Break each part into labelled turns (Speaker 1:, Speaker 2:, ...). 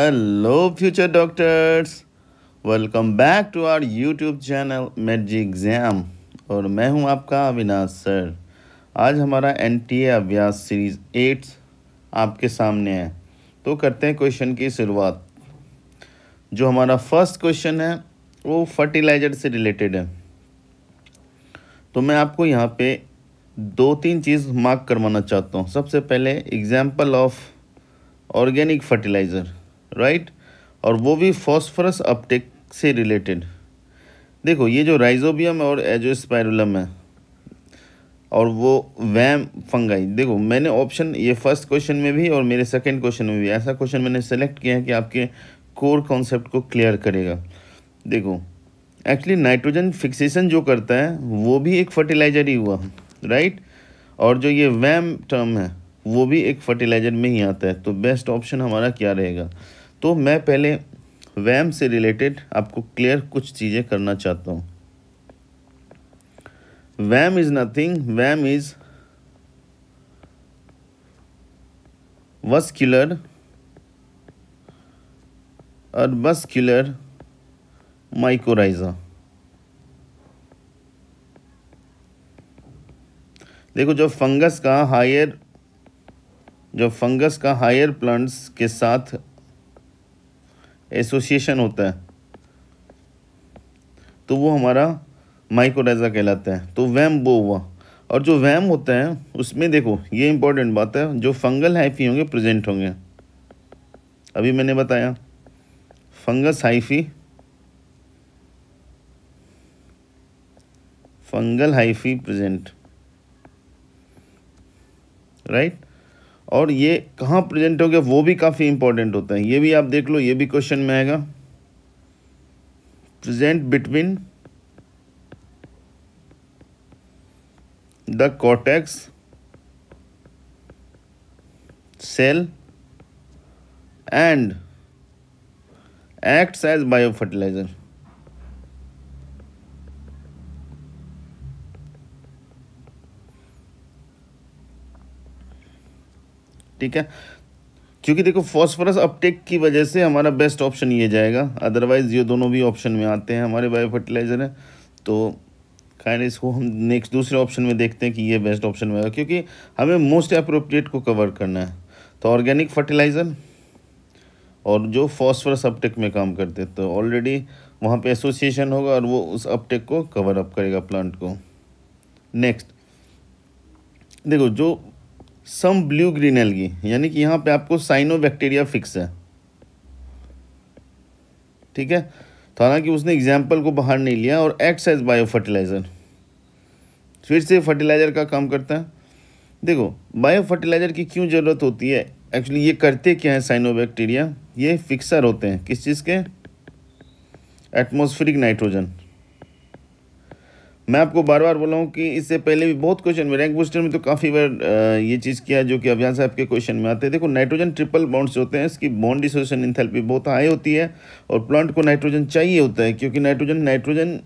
Speaker 1: hello future doctors welcome back to our YouTube channel Medji exam और मैं हूं आपका अविनाश सर आज हमारा एन टी ए अभ्यास सीरीज़ एट आपके सामने है तो करते हैं क्वेश्चन की शुरुआत जो हमारा फर्स्ट क्वेश्चन है वो फर्टिलाइजर से रिलेटेड है तो मैं आपको यहाँ पे दो तीन चीज़ मार्क करवाना चाहता हूँ सबसे पहले example of organic fertiliser right और वो भी फॉस्फोरस अपटेक से रिलेटेड देखो ये जो राइजोबियम और एजो स्पायरुलम है और वो वैम फंगाई देखो मैंने ऑप्शन ये फर्स्ट क्वेश्चन में भी और मेरे सेकंड क्वेश्चन में भी ऐसा क्वेश्चन मैंने सेलेक्ट किया है कि आपके कोर कॉन्सेप्ट को क्लियर करेगा देखो एक्चुअली नाइट्रोजन फिक्सेशन जो करता है वो भी एक फर्टिलाइज़र ही हुआ राइट और जो ये वैम टर्म है वो भी एक फर्टिलाइज़र में ही आता है तो बेस्ट ऑप्शन हमारा क्या रहेगा तो मैं पहले वैम से रिलेटेड आपको क्लियर कुछ चीज़ें करना चाहता हूँ VAM is nothing VAM is vascular और वस्क्यूलर माइकोराइजा देखो जो फंगस का हायर जो फंगस का हायर प्लांट्स के साथ एसोसिएशन होता है तो वो हमारा माइकोराइजा कहलाता है तो वैम वो हुआ और जो वैम होता है उसमें देखो ये इंपॉर्टेंट बात है जो फंगल हाइफी होंगे प्रेजेंट होंगे अभी मैंने बताया fungus hyphae fungal hyphae present right और ये कहाँ प्रेजेंट हो गया वो भी काफ़ी इंपॉर्टेंट होता है ये भी आप देख लो ये भी क्वेश्चन में आएगा present between the cortex cell and as biofertiliser ठीक है क्योंकि देखो फॉस्फोरस अपटेक की वजह से हमारा बेस्ट ऑप्शन ये जाएगा अदरवाइज़ ये दोनों भी ऑप्शन में आते हैं हमारे बायो फर्टिलाइज़र हैं तो खैर इसको हम नेक्स्ट दूसरे ऑप्शन में देखते हैं कि ये बेस्ट ऑप्शन में क्योंकि हमें मोस्ट अप्रोप्रिएट को कवर करना है तो ऑर्गेनिक फर्टिलाइज़र और जो फॉस्फोरस अपटेक में काम करते हैं तो ऑलरेडी वहाँ पर एसोसिएशन होगा और वो उस अपटेक को कवर अप करेगा प्लांट को नेक्स्ट देखो जो सम ब्लू ग्रीन एलगी यानी कि यहाँ पे आपको साइनो बैक्टीरिया फिक्स है ठीक है तो हालांकि उसने एग्जाम्पल को बाहर नहीं लिया और एक्ट एज बायो फर्टिलाइज़र फिर से फर्टिलाइज़र का काम करता है देखो बायो फर्टिलाइज़र की क्यों ज़रूरत होती है एक्चुअली ये करते क्या है साइनोबैक्टीरिया ये फिक्सर होते हैं किस चीज़ के एटमॉस्फेरिक नाइट्रोजन मैं आपको बार बार बोला हूँ कि इससे पहले भी बहुत क्वेश्चन में रैंक बूस्टर में तो काफ़ी बार ये चीज़ किया जो कि अभियान साहब के क्वेश्चन में आते हैं देखो नाइट्रोजन ट्रिपल बॉन्ड्स होते हैं इसकी बॉन्ड डिसोशन इंथेल्पी बहुत हाई होती है और प्लांट को नाइट्रोजन चाहिए होता है क्योंकि नाइट्रोजन नाइट्रोजन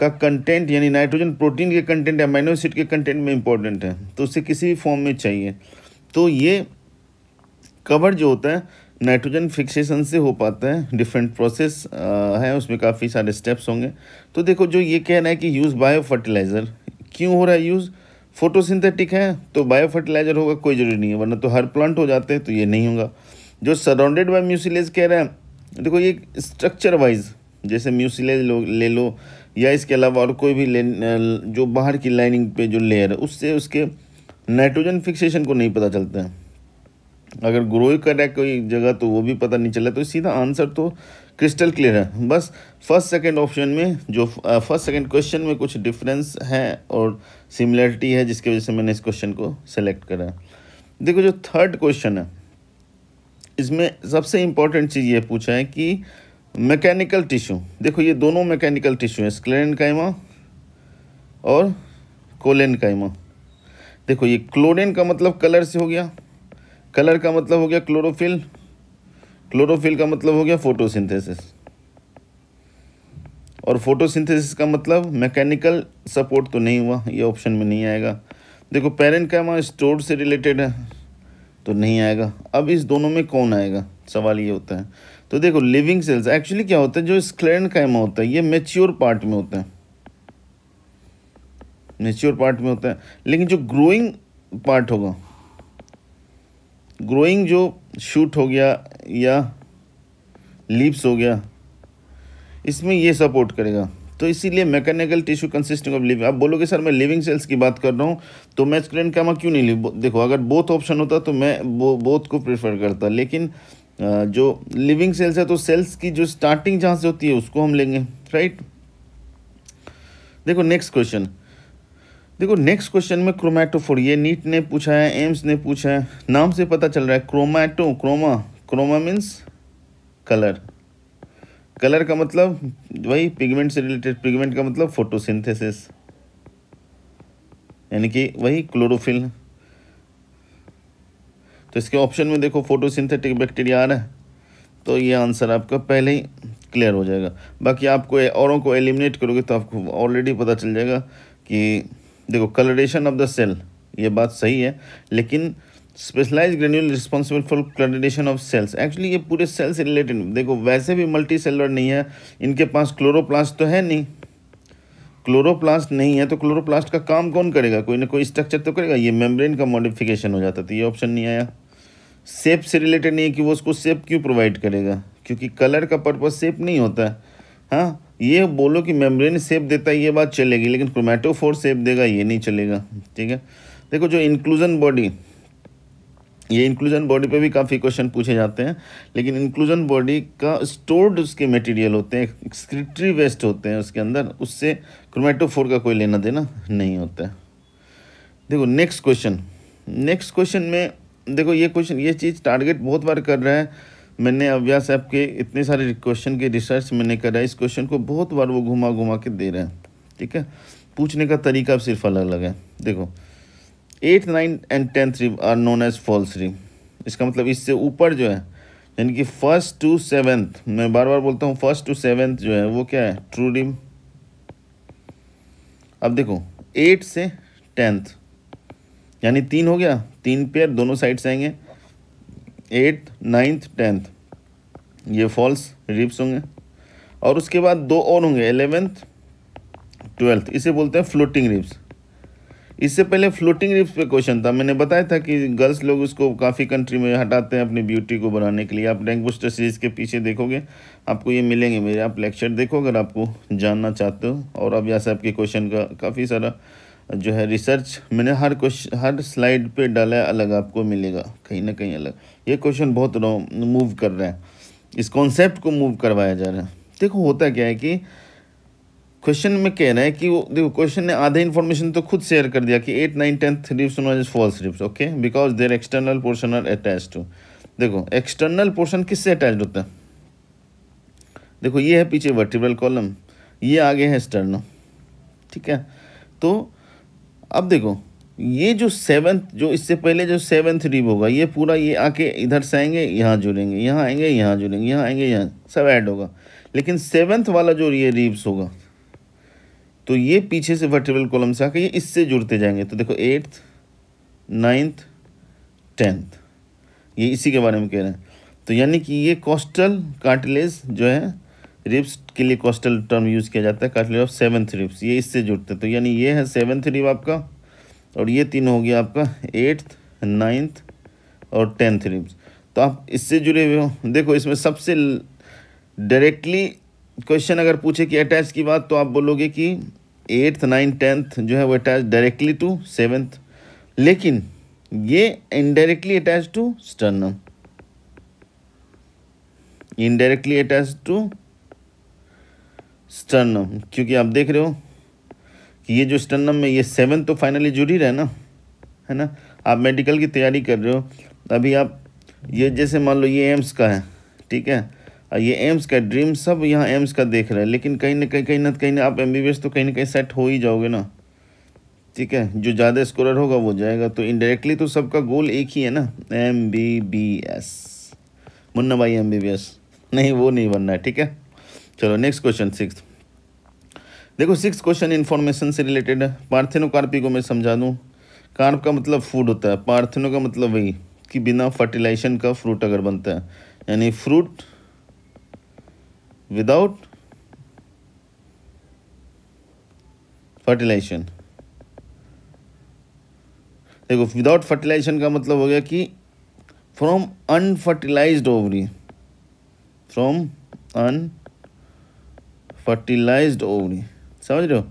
Speaker 1: का कंटेंट यानी नाइट्रोजन प्रोटीन के कंटेंट या माइनोसिड के कंटेंट में इंपॉर्टेंट है तो उसे किसी भी फॉर्म में चाहिए तो ये कवर जो होता है नाइट्रोजन फिक्सेशन से हो पाता है डिफरेंट प्रोसेस है उसमें काफ़ी सारे स्टेप्स होंगे तो देखो जो ये कहना है कि यूज़ बायो फर्टिलाइज़र क्यों हो रहा है यूज़ फोटोसिंथेटिक है तो बायो फर्टिलाइज़र होगा कोई ज़रूरी नहीं है वरना तो हर प्लांट हो जाते हैं तो ये नहीं होगा जो सराउंडेड बाय म्यूसिलेज कह रहे हैं देखो ये स्ट्रक्चर वाइज जैसे म्यूसिलेज लो ले लो या इसके अलावा और कोई भी ले जो बाहर की लाइनिंग पे जो लेयर है उससे उसके नाइट्रोजन फिक्सेशन को नहीं पता चलता है अगर ग्रो कर रहा है कोई जगह तो वो भी पता नहीं चला तो सीधा आंसर तो क्रिस्टल क्लियर है बस फर्स्ट सेकंड ऑप्शन में जो फर्स्ट सेकंड क्वेश्चन में कुछ डिफरेंस है और सिमिलरिटी है जिसकी वजह से मैंने इस क्वेश्चन को सेलेक्ट करा है देखो जो थर्ड क्वेश्चन है इसमें सबसे इम्पॉर्टेंट चीज़ ये पूछा है कि मैकेनिकल टिश्यू देखो ये दोनों मैकेनिकल टिश्यू हैं स्क्लेन और कोलेन देखो ये क्लोरिन का मतलब कलर से हो गया कलर का मतलब हो गया क्लोरोफिल क्लोरोफिल का मतलब हो गया फोटोसिंथेसिस और फोटोसिंथेसिस का मतलब मैकेनिकल सपोर्ट तो नहीं हुआ ये ऑप्शन में नहीं आएगा देखो पेरेंट कैमा स्टोर से रिलेटेड है तो नहीं आएगा अब इस दोनों में कौन आएगा सवाल ये होता है तो देखो लिविंग सेल्स एक्चुअली क्या होता है जो स्क्लेरन कैमा होता है ये मेच्योर पार्ट में होता है मेच्योर पार्ट में होता है लेकिन जो ग्रोइंग पार्ट होगा ग्रोइंग जो शूट हो गया या लीप्स हो गया इसमें ये सपोर्ट करेगा तो इसीलिए mechanical tissue consisting of living आप बोलोगे सर मैं लिविंग सेल्स की बात कर रहा हूँ तो मैं स्क्रीन कामा क्यों नहीं ली देखो अगर बोथ ऑप्शन होता तो मैं बो बोथ को प्रेफर करता लेकिन जो लिविंग सेल्स है तो सेल्स की जो स्टार्टिंग जहाँ से होती है उसको हम लेंगे राइट देखो नेक्स्ट क्वेश्चन देखो नेक्स्ट क्वेश्चन में क्रोमैटोफोर ये नीट ने पूछा है एम्स ने पूछा है नाम से पता चल रहा है chromato chroma chroma means colour colour का मतलब वही पिगमेंट से रिलेटेड पिगमेंट का मतलब फोटोसिंथेसिस यानी कि वही क्लोरोफिल तो इसके ऑप्शन में देखो फोटोसिंथेटिक बैक्टीरिया आ रहा है तो ये आंसर आपका पहले ही क्लियर हो जाएगा बाकी आपको औरों को एलिमिनेट करोगे तो आपको ऑलरेडी पता चल जाएगा कि देखो कलरेशन ऑफ द सेल ये बात सही है लेकिन specialise granule responsible for colouration of cells actually ये पूरे सेल से रिलेटेड देखो वैसे भी मल्टी सेलर नहीं है इनके पास क्लोरोप्लास्ट तो है नहीं क्लोरोप्लास्ट नहीं है तो क्लोरोप्लास्ट का काम कौन करेगा कोई ना कोई स्ट्रक्चर तो करेगा ये मेम्ब्रेन का मॉडिफिकेशन हो जाता था तो ये ऑप्शन नहीं आया सेप से रिलेटेड नहीं है कि वो उसको सेप क्यों प्रोवाइड करेगा क्योंकि कलर का पर्पज़ सेप नहीं होता है हाँ ये बोलो कि मेम्ब्रेन सेप देता है ये बात चलेगी लेकिन क्रोमेटोफोर सेप देगा ये नहीं चलेगा ठीक है देखो जो इंक्लूजन बॉडी ये इंक्लूजन बॉडी पे भी काफ़ी क्वेश्चन पूछे जाते हैं लेकिन इंक्लूजन बॉडी का स्टोर्ड उसके मटेरियल होते हैं एक्सक्रिटरी वेस्ट होते हैं उसके अंदर उससे क्रोमेटोफोर का कोई लेना देना नहीं होता है देखो नेक्स्ट क्वेश्चन नेक्स्ट क्वेश्चन में देखो ये क्वेश्चन ये चीज़ टारगेट बहुत बार कर रहा है मैंने अव्यास ऐप के इतने सारे क्वेश्चन के रिसर्च मैंने करा इस क्वेश्चन को बहुत बार वो घुमा घुमा के दे रहे हैं ठीक है पूछने का तरीका सिर्फ अलग अलग है देखो eight nine and tenth rib are known as false rib इसका मतलब इससे ऊपर जो है यानी कि फर्स्ट टू सेवेंथ मैं बार बार बोलता हूँ फर्स्ट टू सेवेंथ जो है वो क्या है ट्रू रिम अब देखो एट से टेंथ यानी तीन हो गया तीन पेयर दोनों साइड से आएंगे एट्थ नाइन्थ टेंथ ये फॉल्स रिप्स होंगे और उसके बाद दो और होंगे एलेवेंथ ट्वेल्थ इसे बोलते हैं फ्लोटिंग रिप्स इससे पहले फ्लोटिंग रिप्स पे क्वेश्चन था मैंने बताया था कि गर्ल्स लोग उसको काफ़ी कंट्री में हटाते हैं अपनी ब्यूटी को बनाने के लिए आप रैंक बुस्टर सीरीज़ के पीछे देखोगे आपको ये मिलेंगे मेरे आप लेक्चर देखो अगर आपको जानना चाहते हो और अब यहाँ से आपके क्वेश्चन का काफ़ी सारा जो है रिसर्च मैंने हर क्वेश्चन हर स्लाइड पे डाला है अलग आपको मिलेगा कहीं ना कहीं अलग ये क्वेश्चन बहुत मूव कर रहा है इस कॉन्सेप्ट को मूव करवाया जा रहा है देखो होता क्या है कि क्वेश्चन में कह रहा है कि वो देखो क्वेश्चन ने आधा इन्फॉर्मेशन तो खुद शेयर कर दिया कि eight nine tenth ribs knows is false ribs okay because there external portion are attach to देखो एक्सटर्नल पोर्शन किससे अटैच होता है देखो ये है पीछे वर्टिब्रल कॉलम ये आगे है स्टर्नो ठीक है तो अब देखो ये जो सेवन्थ जो इससे पहले जो सेवन्थ रिब होगा ये पूरा ये आके इधर से आएंगे यहाँ जुड़ेंगे यहाँ आएंगे यहाँ जुड़ेंगे यहाँ आएंगे यहाँ सब ऐड होगा लेकिन सेवन्थ वाला जो ये रिब्स होगा तो ये पीछे से वर्टिबल कॉलम से आके ये इससे जुड़ते जाएंगे तो देखो एट्थ नाइन्थ टेंथ ये इसी के बारे में कह रहे हैं तो यानी कि ये कॉस्टल कार्टिलेज जो है रिप्स के लिए कॉस्टल टर्म यूज़ किया जाता है कार्टिलेज ऑफ सेवन्थ रिप्स ये इससे जुड़ते हैं तो यानी ये है सेवन्थ रिप आपका और ये तीन हो गया आपका एट्थ नाइन्थ और टेंथ रिप्स तो आप इससे जुड़े हुए हो देखो इसमें सबसे डायरेक्टली क्वेश्चन अगर पूछे कि अटैच की बात तो आप बोलोगे कि एट्थ नाइन्थ टेंथ जो है वो अटैच डायरेक्टली टू सेवन्थ लेकिन ये indirectly attach to sternum indirectly attach to sternum क्योंकि आप देख रहे हो कि ये जो स्टर्नम में ये सेवन तो फाइनली जुड़ी रहे ना है ना आप मेडिकल की तैयारी कर रहे हो अभी आप ये जैसे मान लो ये एम्स का है ठीक है और ये एम्स का ड्रीम सब यहाँ एम्स का देख रहे हैं लेकिन कहीं ना कहीं कहीं ना कहीं ना आप एम तो कहीं ना कहीं सेट हो ही जाओगे ना ठीक है जो ज़्यादा स्कोरर होगा वो जाएगा तो इनडायरेक्टली तो सबका गोल एक ही है ना M B B S Munna Bhai M B B S नहीं वो नहीं बनना है ठीक है चलो नेक्स्ट क्वेश्चन सिक्स देखो सिक्स क्वेश्चन इन्फॉर्मेशन से रिलेटेड है पार्थिनोकार्पी को मैं समझा दूँ कार्प का मतलब फूड होता है पार्थिनो का मतलब वही कि बिना फर्टिलाइजेशन का फ्रूट अगर बनता है यानी फ्रूट विदाउट फर्टिलाइजेशन देखो विदाउट फर्टिलाइजेशन का मतलब हो गया कि from unfertilised ovary from unfertilised ovary समझ रहे हो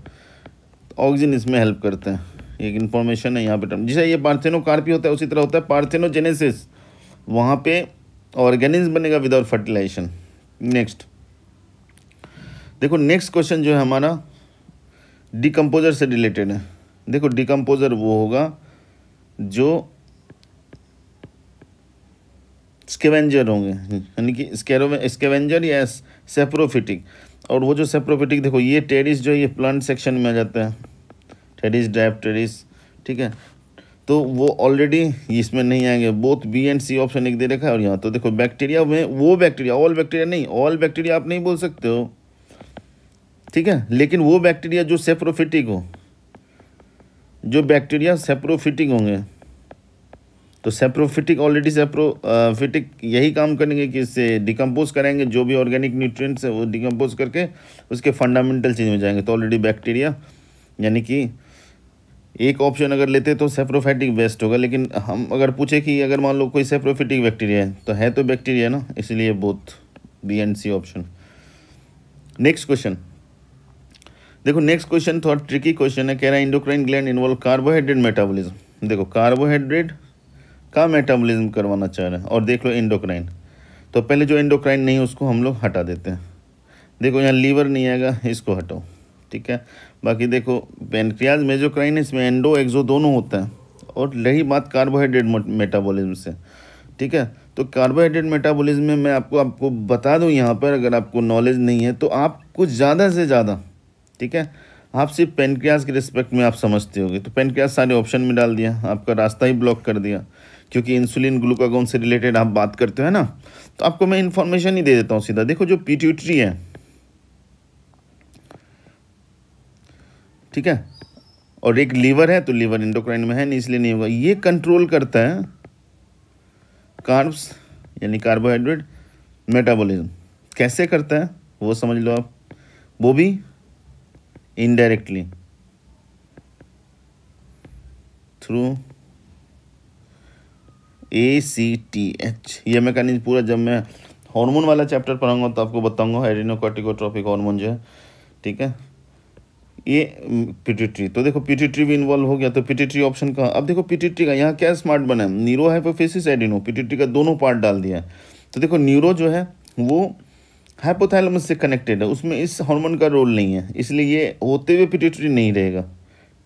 Speaker 1: ऑक्सीजन इसमें हेल्प करते हैं एक इन्फॉर्मेशन है यहाँ पे टर्म जैसे ये पार्थेनोकार्पी होता है उसी तरह होता है पार्थेनोजेनेसिस वहाँ पे ऑर्गेनिज्म बनेगा विदाउट फर्टिलाइजेशन नेक्स्ट देखो नेक्स्ट क्वेश्चन जो है हमारा डिकम्पोजर से रिलेटेड है देखो डिकम्पोजर वो होगा जो स्केवेंजर होंगे यानी कि स्केरो स्केवेंजर या सेप्रोफिटिक और वो जो सेप्रोपेटिक देखो ये टेरिस जो ये प्लांट सेक्शन में आ जाता है टेरिस ड्राइव टेरिस ठीक है तो वो ऑलरेडी इसमें नहीं आएंगे both B and C option एक दे रखा है और यहाँ तो देखो बैक्टीरिया में वो बैक्टीरिया ऑल बैक्टीरिया नहीं ऑल बैक्टीरिया आप नहीं बोल सकते हो ठीक है लेकिन वो बैक्टीरिया जो सेप्रोफिटिक हो जो बैक्टीरिया सेप्रोफिटिक होंगे तो सेप्रोफिटिक ऑलरेडी सेप्रोफिटिक यही काम करेंगे कि इससे डिकम्पोज करेंगे जो भी ऑर्गेनिक न्यूट्रिएंट्स है वो डिकम्पोज करके उसके फंडामेंटल चीज़ में जाएंगे तो ऑलरेडी बैक्टीरिया यानी कि एक ऑप्शन अगर लेते तो सेप्रोफाइटिक बेस्ट होगा लेकिन हम अगर पूछे कि अगर मान लो कोई सेप्रोफिटिक बैक्टीरिया है तो है तो बैक्टीरिया ना इसलिए both B and C option next question देखो नेक्स्ट क्वेश्चन थोड़ा ट्रिकी क्वेश्चन है कह रहा है endocrine gland involve carbohydrate metabolism देखो कार्बोहाइड्रेट का मेटाबॉलिज्म करवाना चाह रहे हैं और देख लो इंडोक्राइन तो पहले जो इंडोक्राइन नहीं उसको हम लोग हटा देते हैं देखो यहाँ लीवर नहीं आएगा इसको हटाओ ठीक है बाकी देखो पेनक्रियाज मेजोक्राइन इसमें एंडो एक्जो दोनों होता है और रही बात कार्बोहाइड्रेट मेटाबॉलिज्म से ठीक है तो कार्बोहाइड्रेट मेटाबॉलिज्म में मैं आपको आपको बता दूं यहाँ पर अगर आपको नॉलेज नहीं है तो आप कुछ ज़्यादा से ज़्यादा ठीक है आप सिर्फ पेनक्रियाज के रिस्पेक्ट में आप समझते होगे तो पेनक्रियाज सारे ऑप्शन में डाल दिया आपका रास्ता ही ब्लॉक कर दिया क्योंकि इंसुलिन ग्लूकागोन से रिलेटेड आप बात करते हो ना तो आपको मैं इन्फॉर्मेशन ही दे देता हूँ सीधा देखो जो पीट्यूटरी है ठीक है और एक लीवर है तो लीवर इंडोक्राइन में है नहीं इसलिए नहीं होगा ये कंट्रोल करता है कार्ब्स यानी कार्बोहाइड्रेट मेटाबॉलिज्म कैसे करता है वो समझ लो आप वो भी indirectly through A C T H ये मैकेनिज पूरा जब मैं हार्मोन वाला चैप्टर पढ़ाऊंगा तो आपको बताऊंगा एडिनोकॉटिकोट्रॉपिक हार्मोन जो है ठीक है ये पिटिट्री तो देखो पिटिट्री भी इन्वॉल्व हो गया तो पिटिट्री ऑप्शन का अब देखो पिटिट्री का यहाँ क्या स्मार्ट बना है न्यूरो हाइपोफेसिस एडिनो पिटिट्री का दोनों पार्ट डाल दिया है तो देखो न्यूरो जो है वो हाइपोथैलेमस से कनेक्टेड है उसमें इस हार्मोन का रोल नहीं है इसलिए ये होते हुए पिटिट्री नहीं रहेगा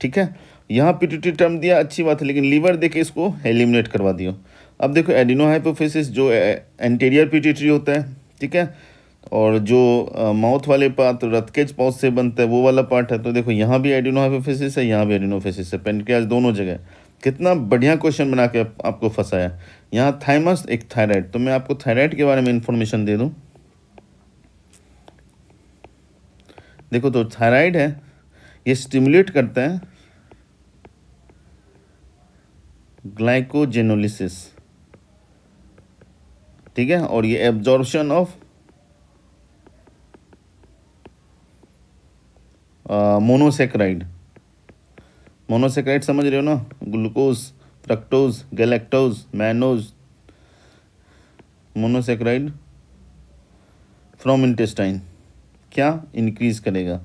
Speaker 1: ठीक है यहाँ पिट्यूटरी टर्म दिया अच्छी बात है लेकिन लीवर देखे इसको एलिमिनेट करवा दियो अब देखो एडिनो हाइपोफिसिस जो एंटेरियर पिट्यूटरी होता है ठीक है और जो माउथ वाले पार्ट रथकेज पौध से बनता है वो वाला पार्ट है तो देखो यहाँ भी एडिनो हाइपोफिसिस है यहाँ भी एडिनोफिसिस है पेनक्रियाज दोनों जगह कितना बढ़िया क्वेश्चन बना के आपको फंसाया यहाँ थाइमस एक थायराइड तो मैं आपको थायराइड के बारे में इन्फॉर्मेशन दे दूँ देखो तो थायराइड है ये स्टिमुलेट करता है ग्लाइकोजेनोलिसिस ठीक है और ये एब्जॉर्बेशन ऑफ मोनोसेक्राइड मोनोसेक्राइड समझ रहे हो ना glucose fructose galactose mannose monosaccharide from intestine क्या इंक्रीज करेगा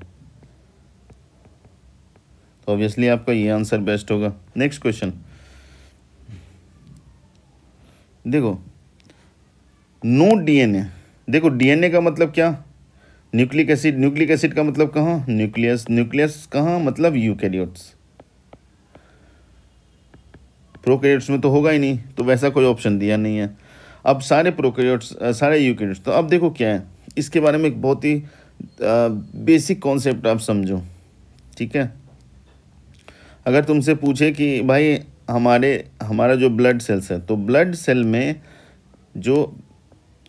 Speaker 1: तो ऑब्वियसली आपका ये आंसर बेस्ट होगा नेक्स्ट क्वेश्चन देखो नो डीएनए देखो डीएनए का मतलब क्या न्यूक्लिक एसिड न्यूक्लिक एसिड का मतलब कहाँ न्यूक्लियस न्यूक्लियस कहाँ मतलब यूकैरियोट्स प्रोकैरियोट्स में तो होगा ही नहीं तो वैसा कोई ऑप्शन दिया नहीं है अब सारे प्रोकैरियोट्स सारे यूकैरियोट्स तो अब देखो क्या है इसके बारे में एक बहुत ही बेसिक कॉन्सेप्ट आप समझो ठीक है अगर तुमसे पूछे कि भाई हमारे हमारा जो ब्लड सेल्स है तो ब्लड सेल में जो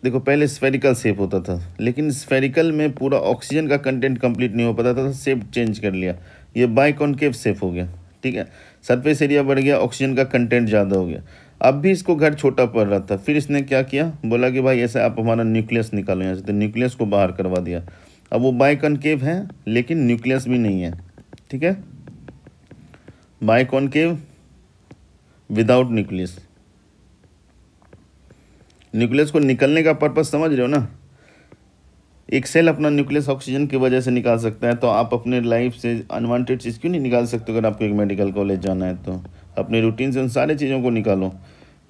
Speaker 1: देखो पहले स्फेरिकल सेप होता था लेकिन स्फेरिकल में पूरा ऑक्सीजन का कंटेंट कंप्लीट नहीं हो पाता था सेप तो चेंज कर लिया ये बाई कॉन्केव हो गया ठीक है सरफेस एरिया बढ़ गया ऑक्सीजन का कंटेंट ज़्यादा हो गया अब भी इसको घर छोटा पड़ रहा था फिर इसने क्या किया बोला कि भाई ऐसे आप हमारा न्यूक्लियस निकालो यहाँ से तो न्यूक्लियस को बाहर करवा दिया अब वो बाई कॉन्केव है लेकिन न्यूक्लियस भी नहीं है ठीक है biconcave without nucleus nucleus को निकलने का पर्पज़ समझ रहे हो ना एक सेल अपना न्यूक्लियस ऑक्सीजन की वजह से निकाल सकता है तो आप अपने लाइफ से अनवांटेड चीज़ क्यों नहीं निकाल सकते अगर आपको एक मेडिकल कॉलेज जाना है तो अपने रूटीन से उन सारी चीज़ों को निकालो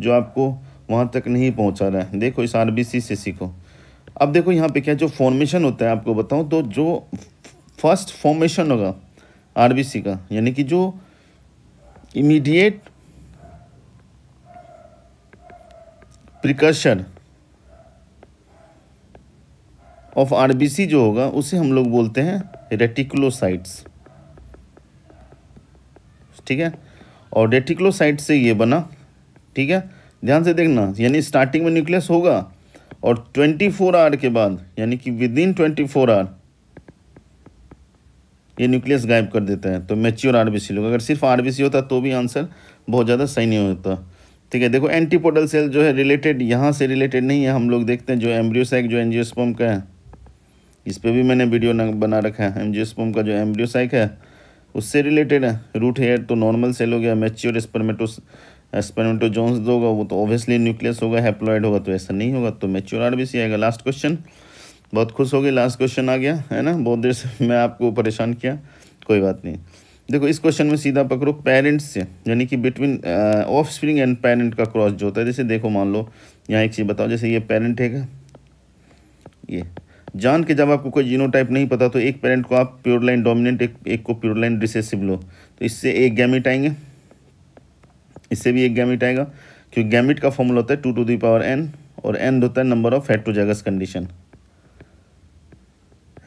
Speaker 1: जो आपको वहाँ तक नहीं पहुँचा रहा है देखो इस आर से सीखो अब देखो यहाँ पे क्या जो फॉर्मेशन होता है आपको बताऊँ तो जो फर्स्ट फॉर्मेशन होगा आर का यानी कि जो इमीडिएट प्रिकर्शन ऑफ आरबीसी जो होगा उसे हम लोग बोलते हैं रेटिकुलोसाइट्स ठीक है और रेटिकुलोसाइट से ये बना ठीक है ध्यान से देखना यानी स्टार्टिंग में न्यूक्लियस होगा और 24 आवर के बाद यानी कि विद इन ट्वेंटी आवर ये न्यूक्लियस गायब कर देता है तो मेच्योर आरबीसी लोग अगर सिर्फ आरबीसी होता तो भी आंसर बहुत ज़्यादा सही नहीं होता ठीक है देखो एंटीपोडल सेल जो है रिलेटेड यहाँ से रिलेटेड नहीं है हम लोग देखते हैं जो एम्ब्रियोसाइक जो एनजियोस्पम का है इस पर भी मैंने वीडियो बना रखा है एमजियोस्पोम का जो एम्ब्रियोसाइक है उससे रिलेटेड है रूट हेयर तो नॉर्मल सेल हो गया मेच्योर स्पर्मेटो स्पर्मेटो जोन्स होगा वो तो ऑब्वियसली न्यूक्लियस होगा हेप्लॉयड होगा तो ऐसा नहीं होगा तो मेच्योर आर भी सी आएगा लास्ट क्वेश्चन बहुत खुश हो गई लास्ट क्वेश्चन आ गया है ना बहुत देर से मैं आपको परेशान किया कोई बात नहीं देखो इस क्वेश्चन में सीधा पकड़ो पेरेंट्स से यानी कि between offspring and parent का क्रॉस जो होता है जैसे देखो मान लो यहाँ एक चीज़ बताओ जैसे ये पेरेंट है ये जान के जब आपको कोई जीनोटाइप नहीं पता तो एक पेरेंट को आप प्योर लाइन डोमिनेंट एक, एक को प्योर लाइन रिसेसिव लो तो इससे एक गैमिट आएंगे इससे भी एक गैमिट आएगा क्योंकि गैमिट का फॉर्मूला होता है two to the power n और एन होता है number of heterozygous condition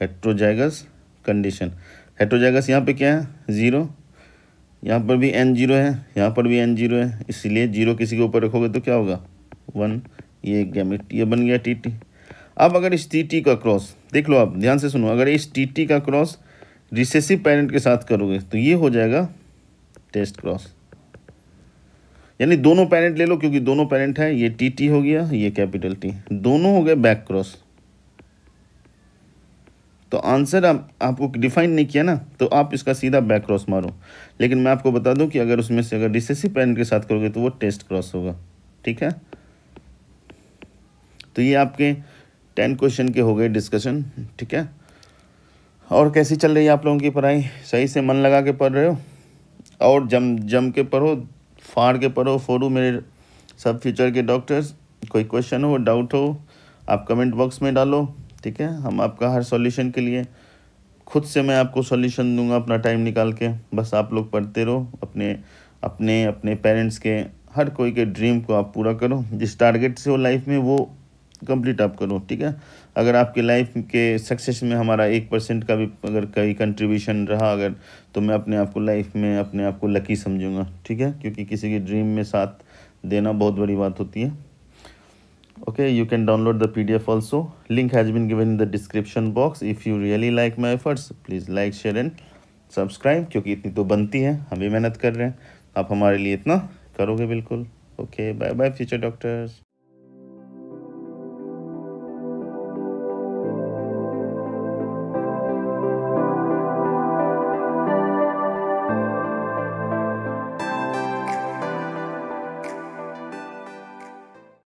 Speaker 1: heterozygous condition eight हो जाएगा यहाँ पे क्या है ज़ीरो यहाँ पर भी एन जीरो है यहाँ पर भी एन जीरो है इसीलिए जीरो किसी के ऊपर रखोगे तो क्या होगा वन ये गैमिट ये बन गया टी टी अब अगर इस टी टी का क्रॉस देख लो आप ध्यान से सुनो अगर इस टी टी का क्रॉस रिसेसिव पेरेंट के साथ करोगे तो ये हो जाएगा टेस्ट क्रॉस यानी दोनों पेरेंट ले लो क्योंकि दोनों पेरेंट है ये टी टी हो गया ये कैपिटल टी दोनों हो गए बैक क्रॉस तो आंसर आप आपको डिफाइन नहीं किया ना तो आप इसका सीधा बैक क्रॉस मारो लेकिन मैं आपको बता दूं कि अगर उसमें से अगर रिसेसिव पैन के साथ करोगे तो वो टेस्ट क्रॉस होगा ठीक है तो ये आपके टेन क्वेश्चन के हो गए डिस्कशन ठीक है और कैसी चल रही है आप लोगों की पढ़ाई सही से मन लगा के पढ़ रहे हो और जम जम के पढ़ो फाड़ के पढ़ो फोड़ो मेरे सब फ्यूचर के डॉक्टर्स कोई क्वेश्चन हो डाउट हो आप कमेंट बॉक्स में डालो ठीक है हम आपका हर सॉल्यूशन के लिए खुद से मैं आपको सॉल्यूशन दूंगा अपना टाइम निकाल के बस आप लोग पढ़ते रहो अपने अपने अपने पेरेंट्स के हर कोई के ड्रीम को आप पूरा करो जिस टारगेट से हो लाइफ में वो कंप्लीट आप करो ठीक है अगर आपके लाइफ के सक्सेस में हमारा एक परसेंट का भी अगर कई कंट्रीब्यूशन रहा अगर तो मैं अपने आप को लाइफ में अपने आप को लकी समझूंगा ठीक है क्योंकि किसी की ड्रीम में साथ देना बहुत बड़ी बात होती है okay you can download the pdf also link has been given in the description box if you really like my efforts please like share and subscribe क्योंकि इतनी तो बनती है हम भी मेहनत कर रहे हैं आप हमारे लिए इतना करोगे बिल्कुल okay bye bye future doctors